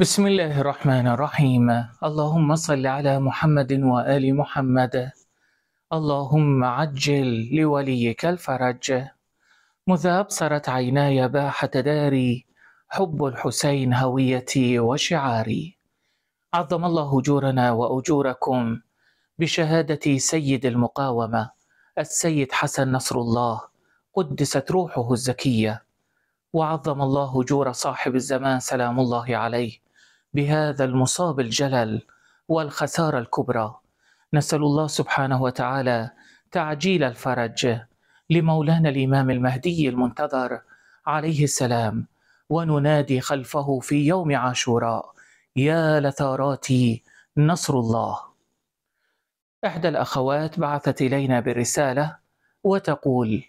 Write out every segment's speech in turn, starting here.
بسم الله الرحمن الرحيم اللهم صل على محمد وآل محمد اللهم عجل لوليك الفرج مذ أبصرت عيناي باحة داري حب الحسين هويتي وشعاري عظم الله أجورنا وأجوركم بشهادة سيد المقاومة السيد حسن نصر الله قدست روحه الزكية وعظم الله أجور صاحب الزمان سلام الله عليه بهذا المصاب الجلل والخسارة الكبرى نسأل الله سبحانه وتعالى تعجيل الفرج لمولانا الإمام المهدي المنتظر عليه السلام وننادي خلفه في يوم عاشوراء يا لثاراتي نصر الله إحدى الأخوات بعثت إلينا برسالة وتقول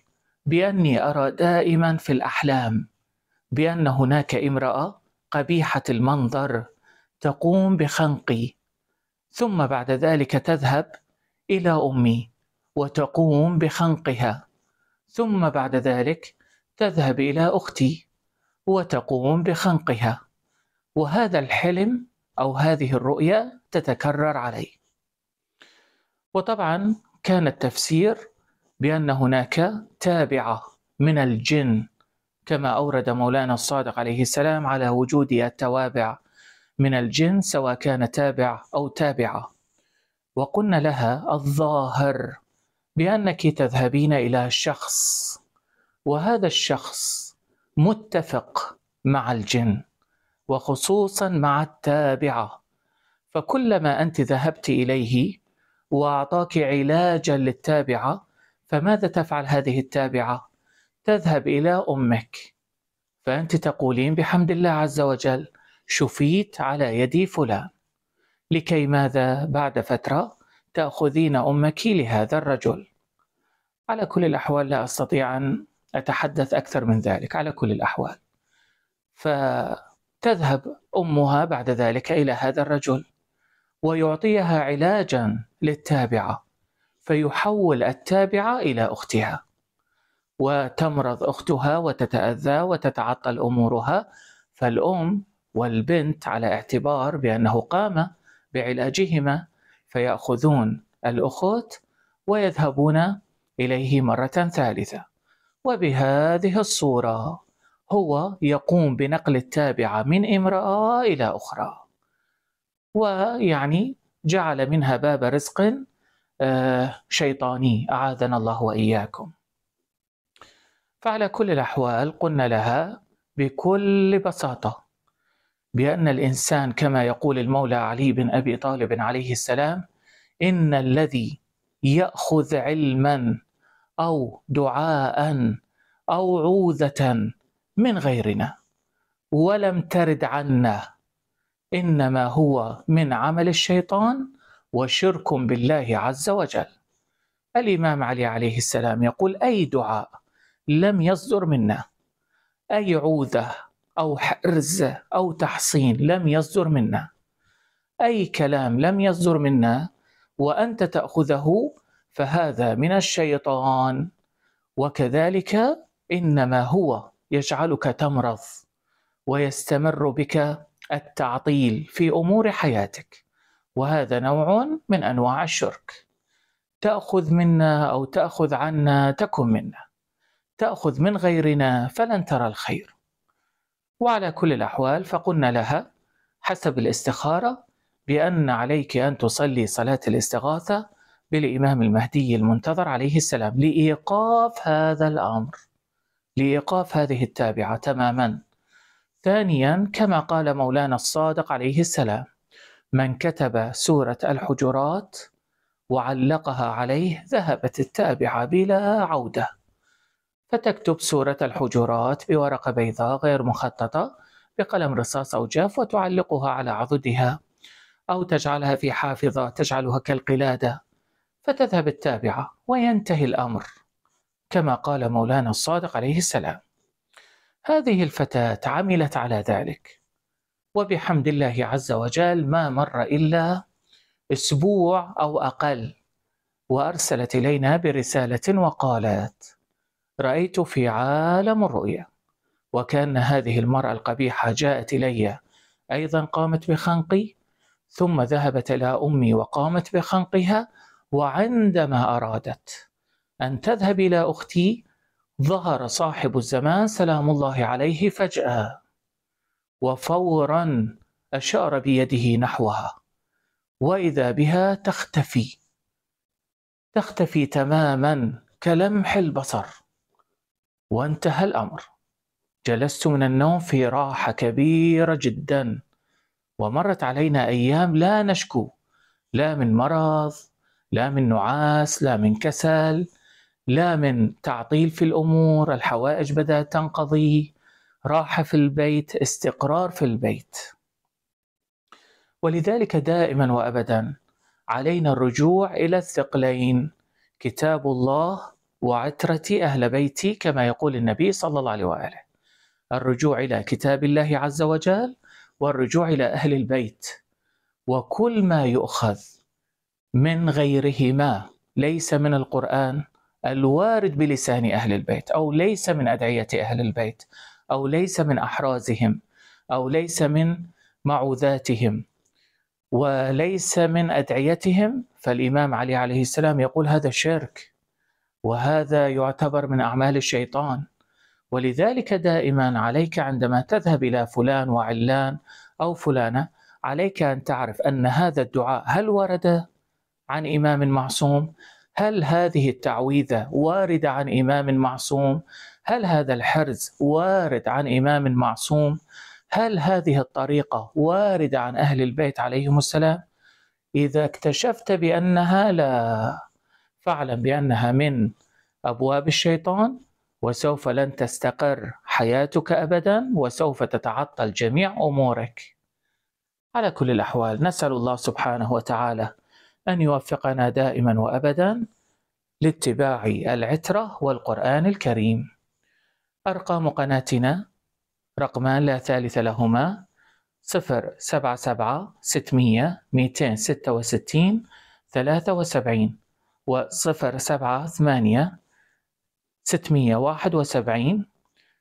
بأني أرى دائما في الأحلام بأن هناك امرأة قبيحة المنظر تقوم بخنقي ثم بعد ذلك تذهب إلى أمي وتقوم بخنقها ثم بعد ذلك تذهب إلى أختي وتقوم بخنقها وهذا الحلم أو هذه الرؤية تتكرر علي وطبعا كان التفسير بأن هناك تابعة من الجن كما أورد مولانا الصادق عليه السلام على وجود التوابع من الجن سواء كان تابع أو تابعة وقلنا لها الظاهر بأنك تذهبين إلى شخص وهذا الشخص متفق مع الجن وخصوصا مع التابعة فكلما أنت ذهبت إليه وأعطاك علاجا للتابعة فماذا تفعل هذه التابعة؟ تذهب إلى أمك فأنت تقولين بحمد الله عز وجل شفيت على يدي فلان لكي ماذا بعد فترة تأخذين أمك لهذا الرجل على كل الأحوال لا أستطيع أن أتحدث أكثر من ذلك على كل الأحوال فتذهب أمها بعد ذلك إلى هذا الرجل ويعطيها علاجا للتابعة فيحول التابعة إلى أختها وتمرض اختها وتتاذى وتتعطل امورها فالام والبنت على اعتبار بانه قام بعلاجهما فياخذون الاخت ويذهبون اليه مره ثالثه وبهذه الصوره هو يقوم بنقل التابعه من امراه الى اخرى ويعني جعل منها باب رزق آه، شيطاني اعاذنا الله واياكم فعلى كل الأحوال قلنا لها بكل بساطة بأن الإنسان كما يقول المولى علي بن أبي طالب عليه السلام إن الذي يأخذ علما أو دعاء أو عوذة من غيرنا ولم ترد عنا إنما هو من عمل الشيطان وشرك بالله عز وجل الإمام علي عليه السلام يقول أي دعاء لم يصدر منا أي عوذة أو حرزة أو تحصين لم يصدر منا أي كلام لم يصدر منا وأنت تأخذه فهذا من الشيطان وكذلك إنما هو يجعلك تمرض ويستمر بك التعطيل في أمور حياتك وهذا نوع من أنواع الشرك تأخذ منا أو تأخذ عنا تكن منا تأخذ من غيرنا فلن ترى الخير وعلى كل الأحوال فقلنا لها حسب الاستخارة بأن عليك أن تصلي صلاة الاستغاثة بالإمام المهدي المنتظر عليه السلام لإيقاف هذا الأمر لإيقاف هذه التابعة تماما ثانيا كما قال مولانا الصادق عليه السلام من كتب سورة الحجرات وعلقها عليه ذهبت التابعة بلا عودة فتكتب سورة الحجرات بورقة بيضاء غير مخططة بقلم رصاص أو جاف وتعلقها على عضدها أو تجعلها في حافظة تجعلها كالقلادة فتذهب التابعة وينتهي الأمر كما قال مولانا الصادق عليه السلام هذه الفتاة عملت على ذلك وبحمد الله عز وجل ما مر إلا أسبوع أو أقل وأرسلت إلينا برسالة وقالت رأيت في عالم الرؤيا وكأن هذه المرأة القبيحة جاءت إلي أيضا قامت بخنقي ثم ذهبت إلى أمي وقامت بخنقها وعندما أرادت أن تذهب إلى أختي ظهر صاحب الزمان سلام الله عليه فجأة وفورا أشار بيده نحوها وإذا بها تختفي تختفي تماما كلمح البصر وانتهى الأمر جلست من النوم في راحة كبيرة جدا ومرت علينا أيام لا نشكو لا من مرض لا من نعاس لا من كسل لا من تعطيل في الأمور الحوائج بدأت تنقضي راحة في البيت استقرار في البيت ولذلك دائما وأبدا علينا الرجوع إلى الثقلين كتاب الله وعترتي أهل بيتي كما يقول النبي صلى الله عليه وآله الرجوع إلى كتاب الله عز وجل والرجوع إلى أهل البيت وكل ما يؤخذ من غيرهما ليس من القرآن الوارد بلسان أهل البيت أو ليس من أدعية أهل البيت أو ليس من أحرازهم أو ليس من معوذاتهم وليس من أدعيتهم فالإمام علي عليه السلام يقول هذا شرك وهذا يعتبر من اعمال الشيطان ولذلك دائما عليك عندما تذهب الى فلان وعلان او فلانه عليك ان تعرف ان هذا الدعاء هل ورد عن امام معصوم؟ هل هذه التعويذه وارده عن امام معصوم؟ هل هذا الحرز وارد عن امام معصوم؟ هل هذه الطريقه وارده عن اهل البيت عليهم السلام؟ اذا اكتشفت بانها لا فاعلم بأنها من أبواب الشيطان وسوف لن تستقر حياتك أبدا وسوف تتعطل جميع أمورك على كل الأحوال نسأل الله سبحانه وتعالى أن يوفقنا دائما وأبدا لاتباع العترة والقرآن الكريم أرقام قناتنا رقمان لا ثالث لهما صفر سبعة سبعة ستمية ميتين ستة وستين ثلاثة وسبعين وصفر سبعة ثمانية ستمية واحد وسبعين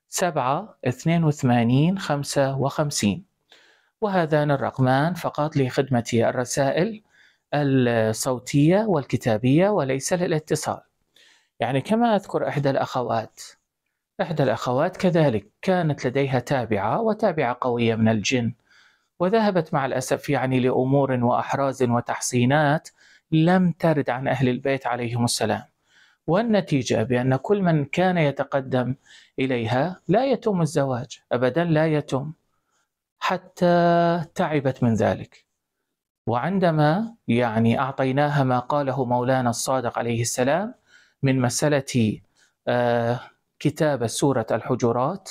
سبعة اثنين وثمانين خمسة وخمسين وهذان الرقمان فقط لخدمة الرسائل الصوتية والكتابية وليس للاتصال يعني كما أذكر إحدى الأخوات إحدى الأخوات كذلك كانت لديها تابعة وتابعة قوية من الجن وذهبت مع الأسف يعني لأمور وأحراز وتحصينات لم ترد عن أهل البيت عليهم السلام والنتيجة بأن كل من كان يتقدم إليها لا يتم الزواج أبدا لا يتم حتى تعبت من ذلك وعندما يعني أعطيناها ما قاله مولانا الصادق عليه السلام من مسألة آه، كتابة سورة الحجرات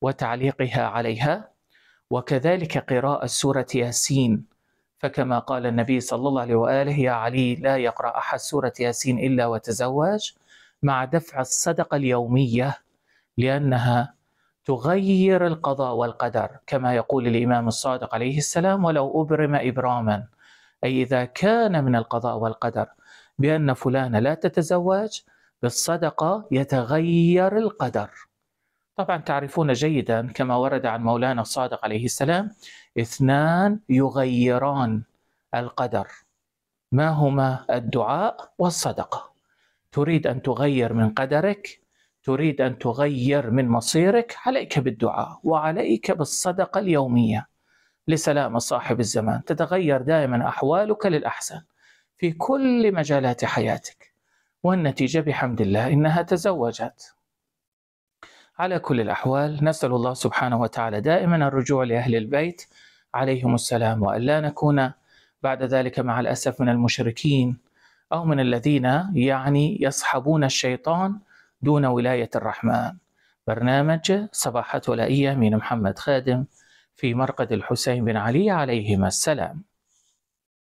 وتعليقها عليها وكذلك قراءة سورة ياسين فكما قال النبي صلى الله عليه وآله يا علي لا يقرأ أحد سورة ياسين إلا وتزوج مع دفع الصدقة اليومية لأنها تغير القضاء والقدر كما يقول الإمام الصادق عليه السلام ولو أبرم إبراما أي إذا كان من القضاء والقدر بأن فلانة لا تتزوج بالصدقة يتغير القدر طبعا تعرفون جيدا كما ورد عن مولانا الصادق عليه السلام اثنان يغيران القدر ما هما الدعاء والصدقه تريد ان تغير من قدرك تريد ان تغير من مصيرك عليك بالدعاء وعليك بالصدقه اليوميه لسلام صاحب الزمان تتغير دائما احوالك للاحسن في كل مجالات حياتك والنتيجه بحمد الله انها تزوجت على كل الأحوال نسأل الله سبحانه وتعالى دائما الرجوع لأهل البيت عليهم السلام وأن لا نكون بعد ذلك مع الأسف من المشركين أو من الذين يعني يصحبون الشيطان دون ولاية الرحمن برنامج صباحات ولائية من محمد خادم في مرقد الحسين بن علي عليهما السلام